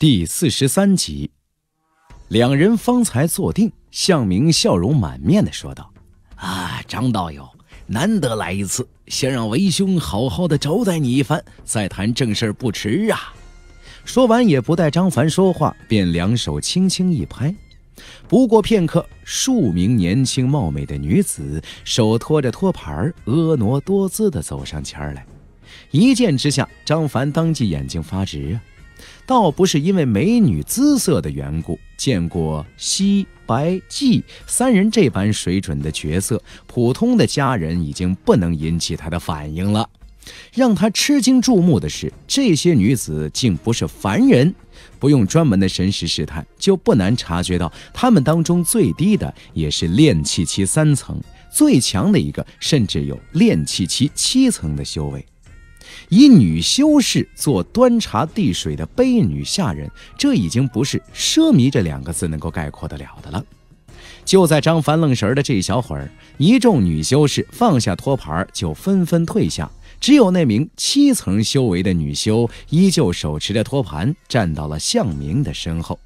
第四十三集，两人方才坐定，向明笑容满面的说道：“啊，张道友，难得来一次，先让为兄好好的招待你一番，再谈正事不迟啊。”说完，也不待张凡说话，便两手轻轻一拍。不过片刻，数名年轻貌美的女子手托着托盘，婀娜多姿的走上前来。一见之下，张凡当即眼睛发直啊。倒不是因为美女姿色的缘故，见过西白季三人这般水准的角色，普通的家人已经不能引起他的反应了。让他吃惊注目的是，这些女子竟不是凡人，不用专门的神识试探，就不难察觉到，她们当中最低的也是炼气期三层，最强的一个甚至有炼气期七层的修为。以女修士做端茶递水的卑女下人，这已经不是奢靡这两个字能够概括得了的了。就在张凡愣神的这一小会儿，一众女修士放下托盘就纷纷退下，只有那名七层修为的女修依旧手持着托盘站到了向明的身后。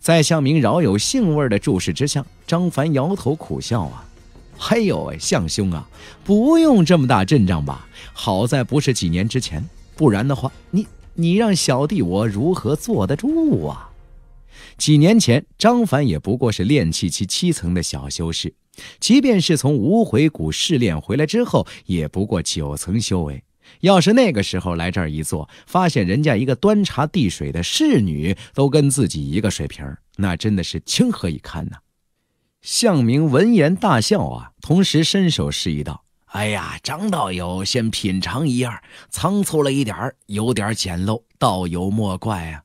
在向明饶有兴味的注视之下，张凡摇头苦笑啊。嘿呦喂，向兄啊，不用这么大阵仗吧？好在不是几年之前，不然的话，你你让小弟我如何坐得住啊？几年前，张凡也不过是炼气期七层的小修士，即便是从无回谷试炼回来之后，也不过九层修为。要是那个时候来这儿一坐，发现人家一个端茶递水的侍女都跟自己一个水平，那真的是情何以堪呢？向明闻言大笑啊，同时伸手示意道：“哎呀，张道友，先品尝一二。仓促了一点有点简陋，道友莫怪啊。”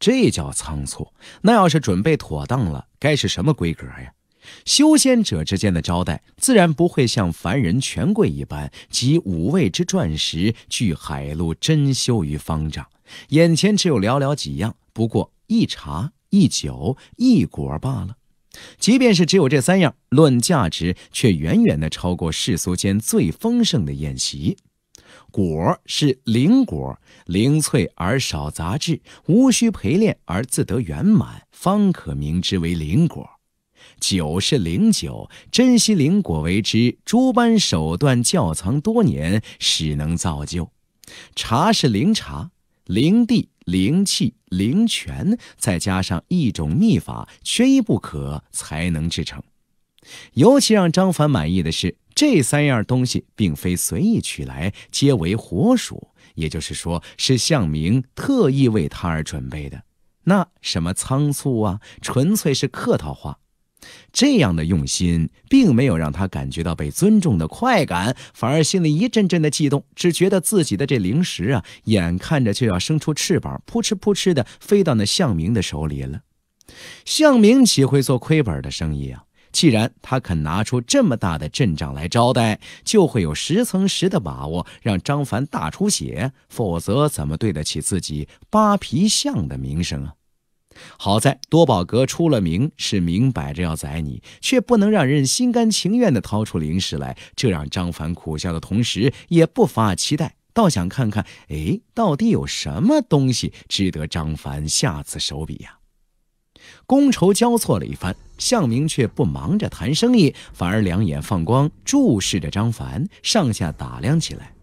这叫仓促。那要是准备妥当了，该是什么规格呀？修仙者之间的招待，自然不会像凡人权贵一般，集五味之钻石，聚海陆珍馐于方丈。眼前只有寥寥几样，不过一茶、一酒、一果罢了。”即便是只有这三样，论价值却远远地超过世俗间最丰盛的宴席。果是灵果，灵脆而少杂质，无需培炼而自得圆满，方可名之为灵果。酒是灵酒，珍惜灵果为之，诸般手段窖藏多年，始能造就。茶是灵茶，灵地。灵气、灵泉，再加上一种秘法，缺一不可才能制成。尤其让张凡满意的是，这三样东西并非随意取来，皆为火属，也就是说是向明特意为他而准备的。那什么仓促啊，纯粹是客套话。这样的用心，并没有让他感觉到被尊重的快感，反而心里一阵阵的悸动，只觉得自己的这灵石啊，眼看着就要生出翅膀，扑哧扑哧的飞到那向明的手里了。向明岂会做亏本的生意啊？既然他肯拿出这么大的阵仗来招待，就会有十层十的把握让张凡大出血，否则怎么对得起自己扒皮相的名声啊？好在多宝阁出了名，是明摆着要宰你，却不能让人心甘情愿地掏出零食来。这让张凡苦笑的同时，也不乏期待，倒想看看，哎，到底有什么东西值得张凡下此手笔呀？觥筹交错了一番，向明却不忙着谈生意，反而两眼放光，注视着张凡，上下打量起来。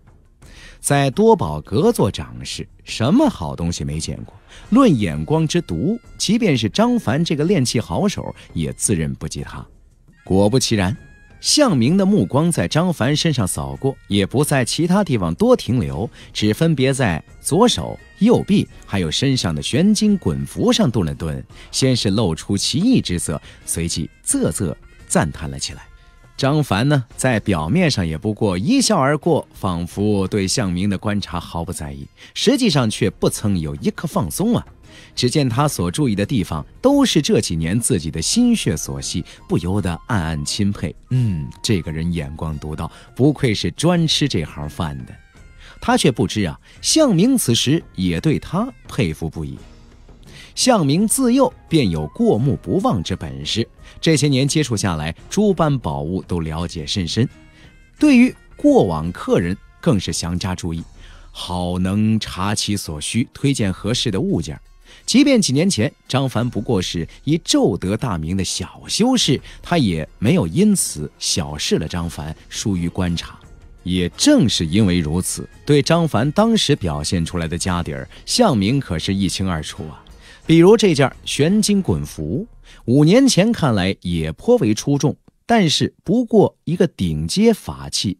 在多宝阁做掌事，什么好东西没见过？论眼光之毒，即便是张凡这个练气好手，也自认不及他。果不其然，向明的目光在张凡身上扫过，也不在其他地方多停留，只分别在左手、右臂，还有身上的玄金滚符上顿了顿。先是露出奇异之色，随即啧啧赞叹了起来。张凡呢，在表面上也不过一笑而过，仿佛对向明的观察毫不在意，实际上却不曾有一刻放松啊！只见他所注意的地方，都是这几年自己的心血所系，不由得暗暗钦佩。嗯，这个人眼光独到，不愧是专吃这行饭的。他却不知啊，向明此时也对他佩服不已。向明自幼便有过目不忘之本事。这些年接触下来，诸般宝物都了解甚深，对于过往客人更是详加注意，好能查其所需，推荐合适的物件。即便几年前张凡不过是一骤得大名的小修士，他也没有因此小视了张凡，疏于观察。也正是因为如此，对张凡当时表现出来的家底儿，向明可是一清二楚啊。比如这件玄金滚服。五年前看来也颇为出众，但是不过一个顶阶法器。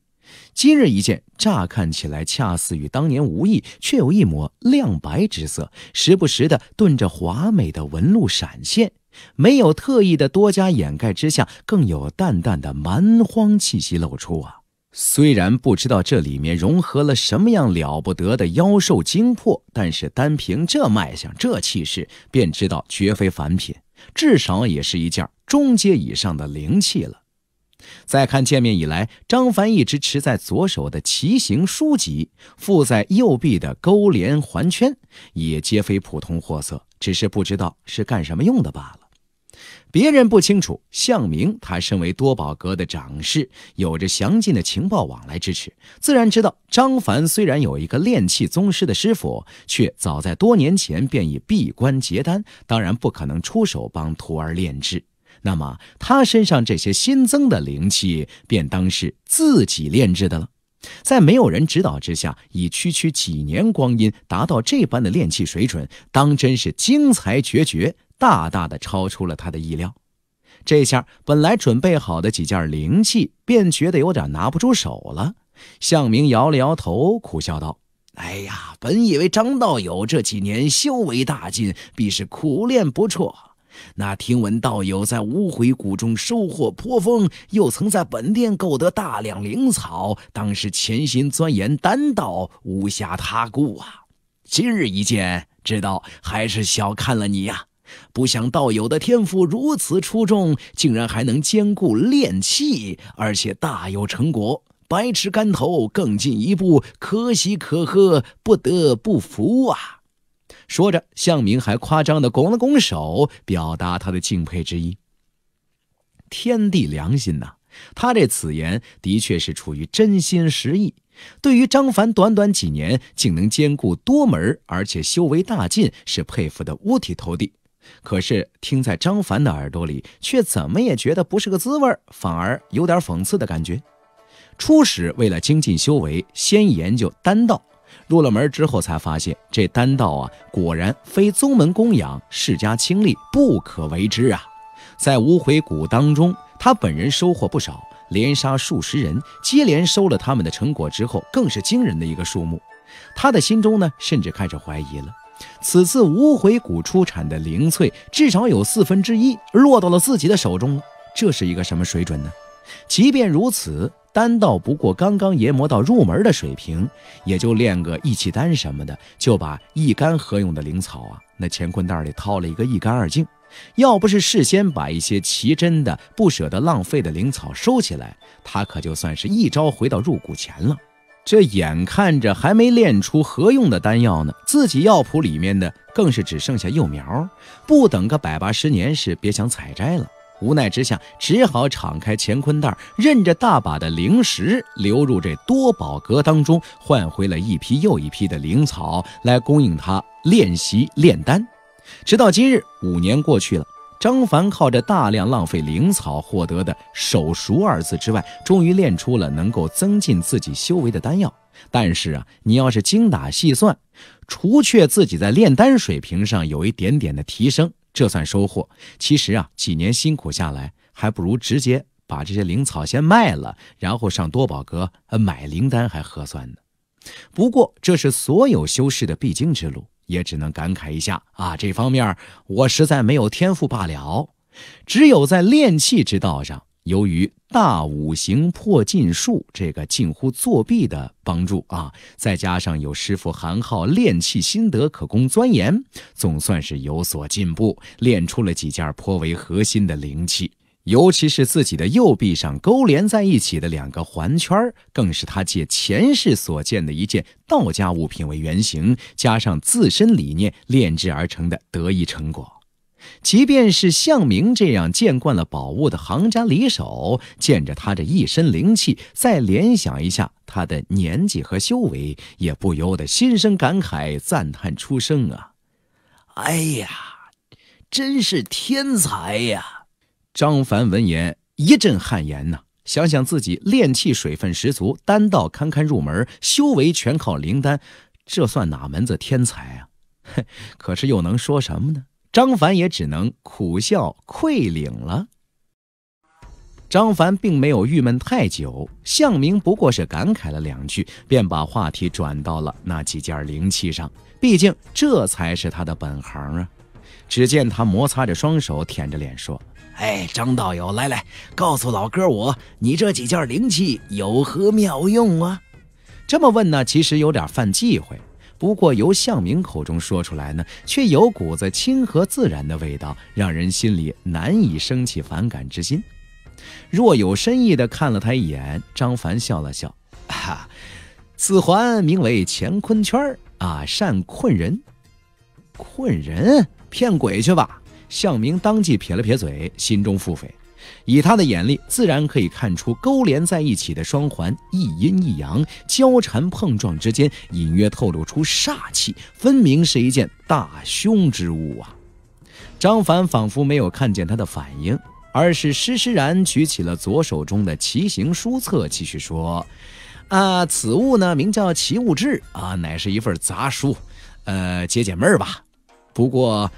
今日一见，乍看起来恰似与当年无异，却有一抹亮白之色，时不时的顿着华美的纹路闪现。没有特意的多加掩盖之下，更有淡淡的蛮荒气息露出啊。虽然不知道这里面融合了什么样了不得的妖兽精魄，但是单凭这卖相、这气势，便知道绝非凡品。至少也是一件中阶以上的灵器了。再看见面以来，张凡一直持在左手的奇形书籍，附在右臂的勾连环圈，也皆非普通货色，只是不知道是干什么用的罢了。别人不清楚，向明他身为多宝阁的掌事，有着详尽的情报网来支持，自然知道张凡虽然有一个炼器宗师的师傅，却早在多年前便已闭关结丹，当然不可能出手帮徒儿炼制。那么他身上这些新增的灵气，便当是自己炼制的了。在没有人指导之下，以区区几年光阴达到这般的炼气水准，当真是精彩绝绝，大大的超出了他的意料。这下本来准备好的几件灵器，便觉得有点拿不出手了。向明摇了摇头，苦笑道：“哎呀，本以为张道友这几年修为大进，必是苦练不辍。”那听闻道友在无悔谷中收获颇丰，又曾在本店购得大量灵草，当是潜心钻研丹道，无暇他顾啊。今日一见，知道还是小看了你呀！不想道友的天赋如此出众，竟然还能兼顾炼器，而且大有成果，白迟竿头更进一步，可喜可贺，不得不服啊！说着，向明还夸张的拱了拱手，表达他的敬佩之意。天地良心呐，他这此言的确是出于真心实意，对于张凡短短几年竟能兼顾多门，而且修为大进，是佩服的五体投地。可是听在张凡的耳朵里，却怎么也觉得不是个滋味反而有点讽刺的感觉。初始为了精进修为，先研究丹道。入了门之后，才发现这丹道啊，果然非宗门供养、世家清力不可为之啊！在无悔谷当中，他本人收获不少，连杀数十人，接连收了他们的成果之后，更是惊人的一个数目。他的心中呢，甚至开始怀疑了：此次无悔谷出产的灵粹，至少有四分之一落到了自己的手中了。这是一个什么水准呢？即便如此。丹道不过刚刚研磨到入门的水平，也就练个益气丹什么的，就把一干合用的灵草啊，那乾坤袋里掏了一个一干二净。要不是事先把一些奇珍的不舍得浪费的灵草收起来，他可就算是一朝回到入古前了。这眼看着还没炼出合用的丹药呢，自己药圃里面的更是只剩下幼苗，不等个百八十年是别想采摘了。无奈之下，只好敞开乾坤袋，任着大把的灵石流入这多宝阁当中，换回了一批又一批的灵草来供应他练习炼丹。直到今日，五年过去了，张凡靠着大量浪费灵草获得的“手熟”二字之外，终于练出了能够增进自己修为的丹药。但是啊，你要是精打细算，除却自己在炼丹水平上有一点点的提升。这算收获？其实啊，几年辛苦下来，还不如直接把这些灵草先卖了，然后上多宝阁买灵丹还合算呢。不过这是所有修士的必经之路，也只能感慨一下啊。这方面我实在没有天赋罢了，只有在炼器之道上。由于大五行破禁术这个近乎作弊的帮助啊，再加上有师傅韩浩练气心得可供钻研，总算是有所进步，练出了几件颇为核心的灵器。尤其是自己的右臂上勾连在一起的两个环圈，更是他借前世所见的一件道家物品为原型，加上自身理念炼制而成的得意成果。即便是向明这样见惯了宝物的行家里手，见着他这一身灵气，再联想一下他的年纪和修为，也不由得心生感慨，赞叹出声啊！哎呀，真是天才呀！张凡闻言一阵汗颜呐，想想自己炼气水分十足，丹道堪堪入门，修为全靠灵丹，这算哪门子天才啊？哼，可是又能说什么呢？张凡也只能苦笑愧领了。张凡并没有郁闷太久，向明不过是感慨了两句，便把话题转到了那几件灵器上，毕竟这才是他的本行啊。只见他摩擦着双手，舔着脸说：“哎，张道友，来来，告诉老哥我，你这几件灵器有何妙用啊？”这么问呢，其实有点犯忌讳。不过由向明口中说出来呢，却有股子亲和自然的味道，让人心里难以升起反感之心。若有深意的看了他一眼，张凡笑了笑：“哈，此环名为乾坤圈啊，善困人，困人骗鬼去吧。”向明当即撇了撇嘴，心中腹诽。以他的眼力，自然可以看出勾连在一起的双环，一阴一阳，交缠碰撞之间，隐约透露出煞气，分明是一件大凶之物啊！张凡仿佛没有看见他的反应，而是施施然举起了左手中的奇形书册，继续说：“啊，此物呢，名叫《奇物志》啊，乃是一份杂书，呃，解解闷儿吧。不过……”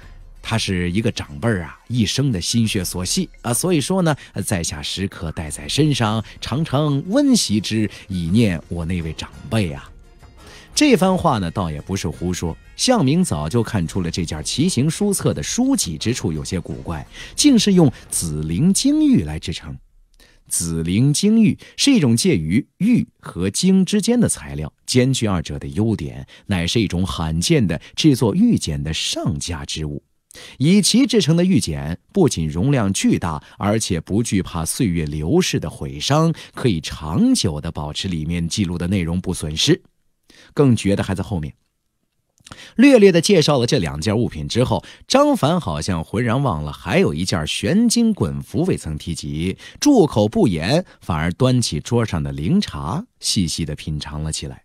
他是一个长辈啊，一生的心血所系啊，所以说呢，在下时刻带在身上，常常温习之，以念我那位长辈啊。这番话呢，倒也不是胡说。向明早就看出了这件奇形书册的书脊之处有些古怪，竟是用紫灵金玉来制成。紫灵金玉是一种介于玉和金之间的材料，兼具二者的优点，乃是一种罕见的制作玉简的上佳之物。以其制成的玉简，不仅容量巨大，而且不惧怕岁月流逝的毁伤，可以长久的保持里面记录的内容不损失。更绝的还在后面。略略的介绍了这两件物品之后，张凡好像浑然忘了还有一件玄金滚符未曾提及，住口不言，反而端起桌上的灵茶，细细的品尝了起来。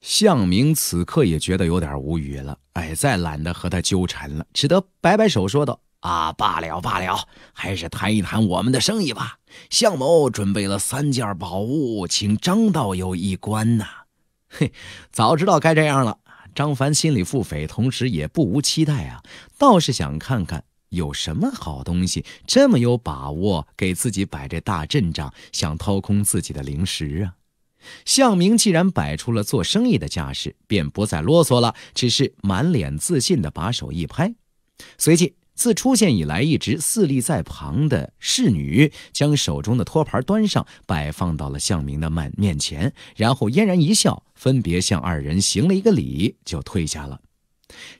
向明此刻也觉得有点无语了，哎，再懒得和他纠缠了，只得摆摆手说道：“啊，罢了罢了，还是谈一谈我们的生意吧。向某准备了三件宝物，请张道友一观呐。”嘿，早知道该这样了。张凡心里腹诽，同时也不无期待啊，倒是想看看有什么好东西，这么有把握给自己摆这大阵仗，想掏空自己的灵石啊。向明既然摆出了做生意的架势，便不再啰嗦了，只是满脸自信地把手一拍。随即，自出现以来一直侍立在旁的侍女将手中的托盘端上，摆放到了向明的满面前，然后嫣然一笑，分别向二人行了一个礼，就退下了。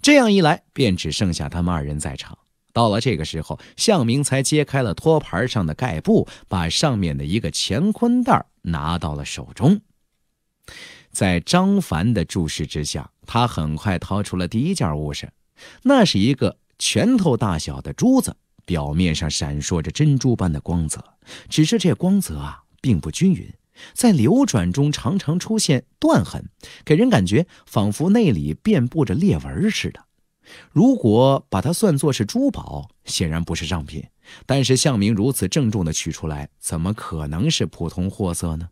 这样一来，便只剩下他们二人在场。到了这个时候，向明才揭开了托盘上的盖布，把上面的一个乾坤袋拿到了手中，在张凡的注视之下，他很快掏出了第一件物事，那是一个拳头大小的珠子，表面上闪烁着珍珠般的光泽，只是这光泽啊，并不均匀，在流转中常常出现断痕，给人感觉仿佛内里遍布着裂纹似的。如果把它算作是珠宝，显然不是上品，但是向明如此郑重的取出来，怎么可能是普通货色呢？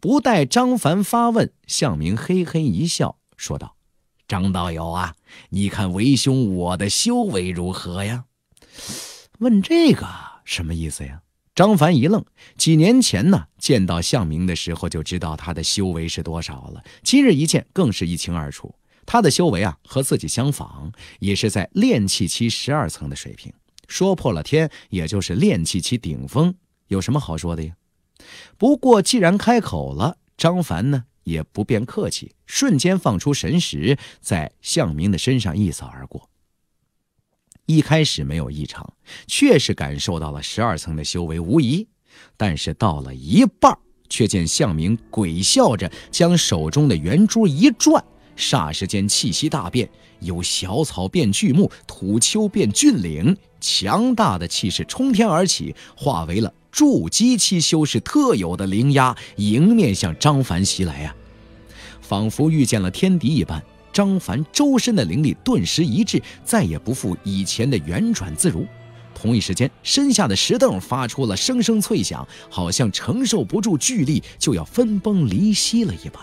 不待张凡发问，向明嘿嘿一笑，说道：“张道友啊，你看为兄我的修为如何呀？”问这个什么意思呀？张凡一愣。几年前呢，见到向明的时候就知道他的修为是多少了，今日一见，更是一清二楚。他的修为啊，和自己相仿，也是在炼气期十二层的水平。说破了天，也就是炼气期顶峰，有什么好说的呀？不过既然开口了，张凡呢也不便客气，瞬间放出神识，在向明的身上一扫而过。一开始没有异常，确实感受到了十二层的修为，无疑。但是到了一半，却见向明鬼笑着将手中的圆珠一转。霎时间，气息大变，由小草变巨木，土丘变峻岭，强大的气势冲天而起，化为了筑基期修士特有的灵压，迎面向张凡袭来啊！仿佛遇见了天敌一般，张凡周身的灵力顿时一滞，再也不复以前的圆转自如。同一时间，身下的石凳发出了声声脆响，好像承受不住巨力，就要分崩离析了一般。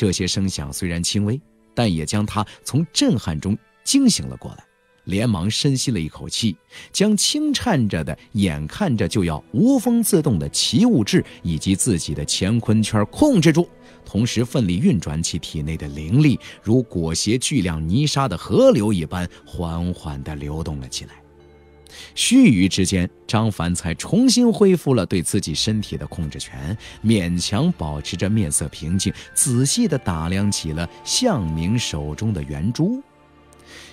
这些声响虽然轻微，但也将他从震撼中惊醒了过来，连忙深吸了一口气，将轻颤着的、眼看着就要无风自动的奇物质以及自己的乾坤圈控制住，同时奋力运转起体内的灵力，如裹挟巨量泥沙的河流一般，缓缓地流动了起来。须臾之间，张凡才重新恢复了对自己身体的控制权，勉强保持着面色平静，仔细地打量起了向明手中的圆珠。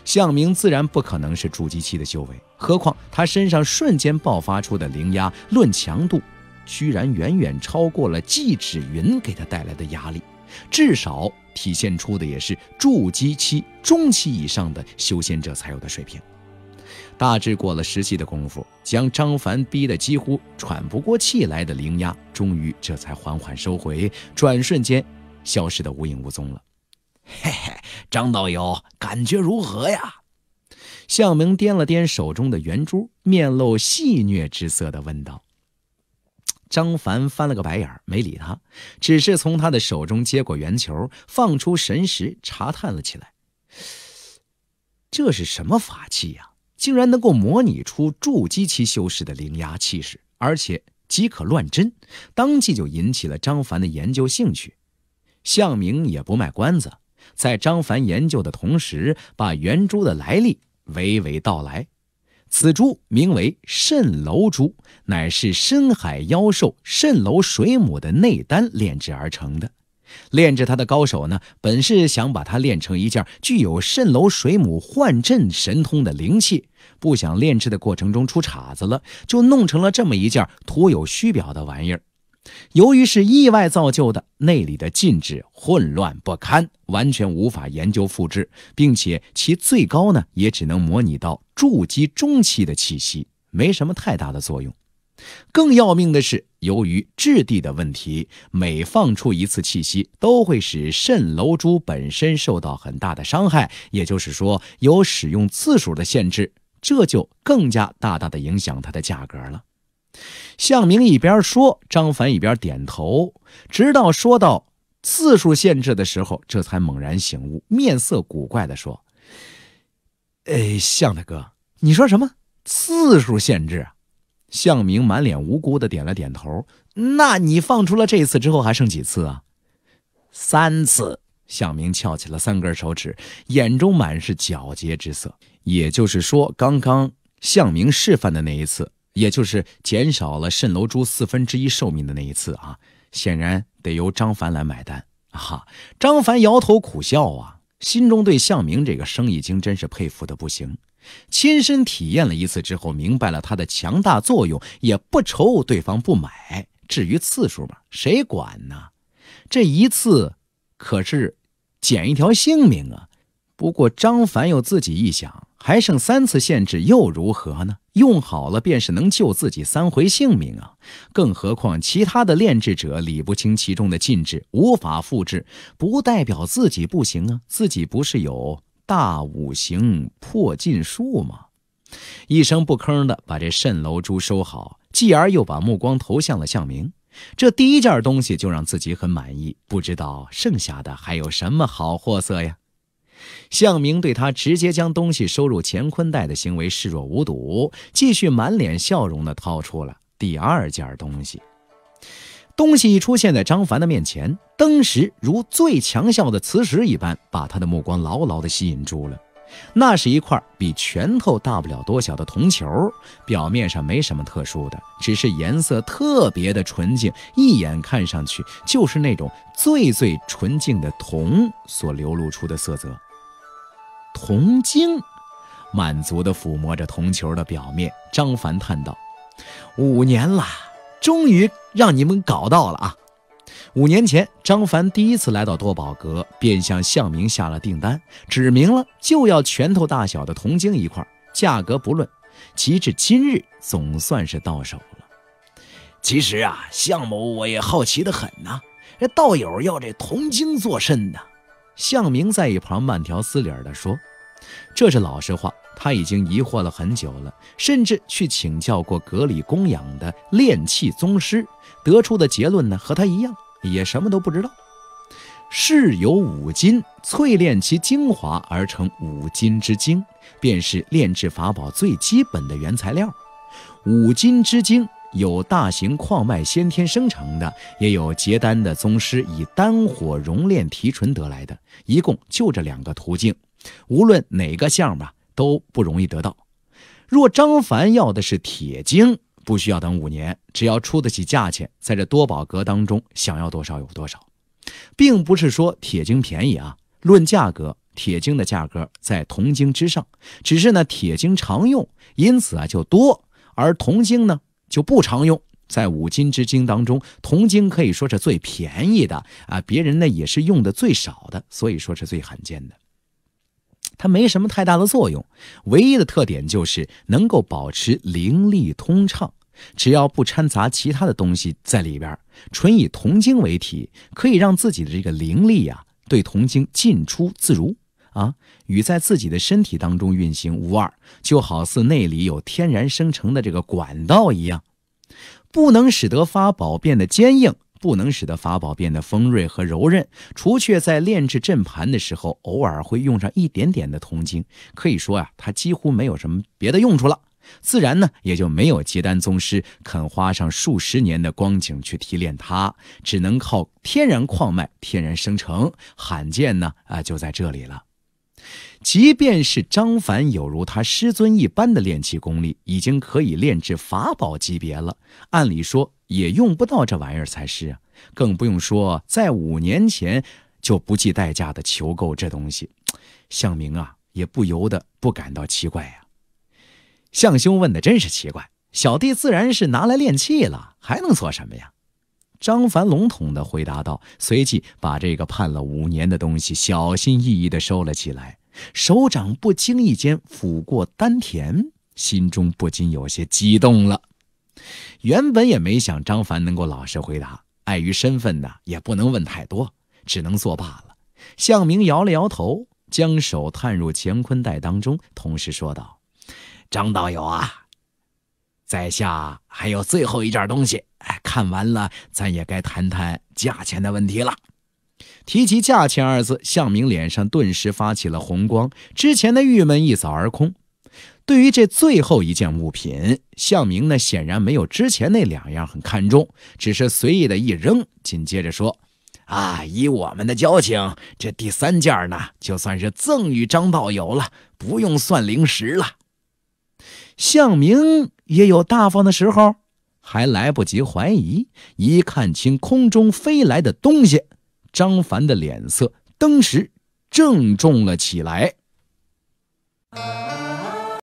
向明自然不可能是筑基期的修为，何况他身上瞬间爆发出的灵压，论强度，居然远远超过了季芷云给他带来的压力，至少体现出的也是筑基期中期以上的修仙者才有的水平。大致过了十息的功夫，将张凡逼得几乎喘不过气来的灵压，终于这才缓缓收回，转瞬间消失得无影无踪了。嘿嘿，张道友感觉如何呀？向明掂了掂手中的圆珠，面露戏谑之色地问道。张凡翻了个白眼，没理他，只是从他的手中接过圆球，放出神识查探了起来。这是什么法器呀？竟然能够模拟出筑基期修士的灵压气势，而且即可乱真，当即就引起了张凡的研究兴趣。向明也不卖关子，在张凡研究的同时，把圆珠的来历娓娓道来。此珠名为蜃楼珠，乃是深海妖兽蜃楼水母的内丹炼制而成的。炼制它的高手呢，本是想把它炼成一件具有蜃楼水母幻阵神通的灵器，不想炼制的过程中出岔子了，就弄成了这么一件徒有虚表的玩意儿。由于是意外造就的，内里的禁制混乱不堪，完全无法研究复制，并且其最高呢，也只能模拟到筑基中期的气息，没什么太大的作用。更要命的是。由于质地的问题，每放出一次气息，都会使蜃楼珠本身受到很大的伤害，也就是说有使用次数的限制，这就更加大大的影响它的价格了。向明一边说，张凡一边点头，直到说到次数限制的时候，这才猛然醒悟，面色古怪的说：“哎，向大哥，你说什么次数限制？”啊？”向明满脸无辜的点了点头。那你放出了这一次之后，还剩几次啊？三次。向明翘起了三根手指，眼中满是皎洁之色。也就是说，刚刚向明示范的那一次，也就是减少了蜃楼珠四分之一寿命的那一次啊，显然得由张凡来买单啊！张凡摇头苦笑啊，心中对向明这个生意精真是佩服的不行。亲身体验了一次之后，明白了他的强大作用，也不愁对方不买。至于次数嘛，谁管呢？这一次可是捡一条性命啊！不过张凡又自己一想，还剩三次限制，又如何呢？用好了便是能救自己三回性命啊！更何况其他的炼制者理不清其中的禁制，无法复制，不代表自己不行啊！自己不是有？大五行破禁术嘛，一声不吭的把这蜃楼珠收好，继而又把目光投向了向明。这第一件东西就让自己很满意，不知道剩下的还有什么好货色呀？向明对他直接将东西收入乾坤袋的行为视若无睹，继续满脸笑容的掏出了第二件东西。东西一出现在张凡的面前，登时如最强效的磁石一般，把他的目光牢牢的吸引住了。那是一块比拳头大不了多小的铜球，表面上没什么特殊的，只是颜色特别的纯净，一眼看上去就是那种最最纯净的铜所流露出的色泽。铜精，满足的抚摸着铜球的表面，张凡叹道：“五年了。”终于让你们搞到了啊！五年前，张凡第一次来到多宝阁，便向向明下了订单，指明了就要拳头大小的铜精一块，价格不论。及至今日，总算是到手了。其实啊，向某我也好奇的很呐，这道友要这铜精做甚呢？向明在一旁慢条斯理的说：“这是老实话。”他已经疑惑了很久了，甚至去请教过格里供养的炼器宗师，得出的结论呢和他一样，也什么都不知道。是由五金淬炼其精华而成五金之精，便是炼制法宝最基本的原材料。五金之精有大型矿脉先天生成的，也有结丹的宗师以丹火熔炼提纯得来的，一共就这两个途径。无论哪个项吧。都不容易得到。若张凡要的是铁精，不需要等五年，只要出得起价钱，在这多宝阁当中想要多少有多少。并不是说铁精便宜啊，论价格，铁精的价格在铜精之上。只是呢，铁精常用，因此啊就多，而铜精呢就不常用。在五金之精当中，铜精可以说是最便宜的啊，别人呢也是用的最少的，所以说是最罕见的。它没什么太大的作用，唯一的特点就是能够保持灵力通畅。只要不掺杂其他的东西在里边，纯以铜精为体，可以让自己的这个灵力呀，对铜精进出自如啊，与在自己的身体当中运行无二，就好似内里有天然生成的这个管道一样。不能使得法宝变得坚硬。不能使得法宝变得锋锐和柔韧，除却在炼制阵盘的时候，偶尔会用上一点点的铜精。可以说啊，它几乎没有什么别的用处了，自然呢，也就没有结丹宗师肯花上数十年的光景去提炼它，只能靠天然矿脉天然生成，罕见呢啊就在这里了。即便是张凡有如他师尊一般的炼器功力，已经可以炼制法宝级别了，按理说。也用不到这玩意儿才是啊，更不用说在五年前就不计代价的求购这东西。向明啊，也不由得不感到奇怪呀。向兄问的真是奇怪，小弟自然是拿来练气了，还能做什么呀？张凡笼统地回答道，随即把这个判了五年的东西小心翼翼地收了起来，手掌不经意间抚过丹田，心中不禁有些激动了。原本也没想张凡能够老实回答，碍于身份呢，也不能问太多，只能作罢了。向明摇了摇头，将手探入乾坤袋当中，同时说道：“张道友啊，在下还有最后一件东西。哎，看完了，咱也该谈谈价钱的问题了。”提起价钱二字，向明脸上顿时发起了红光，之前的郁闷一扫而空。对于这最后一件物品，向明呢显然没有之前那两样很看重，只是随意的一扔，紧接着说：“啊，以我们的交情，这第三件呢就算是赠与张道友了，不用算零食了。”向明也有大方的时候，还来不及怀疑，一看清空中飞来的东西，张凡的脸色登时郑重了起来。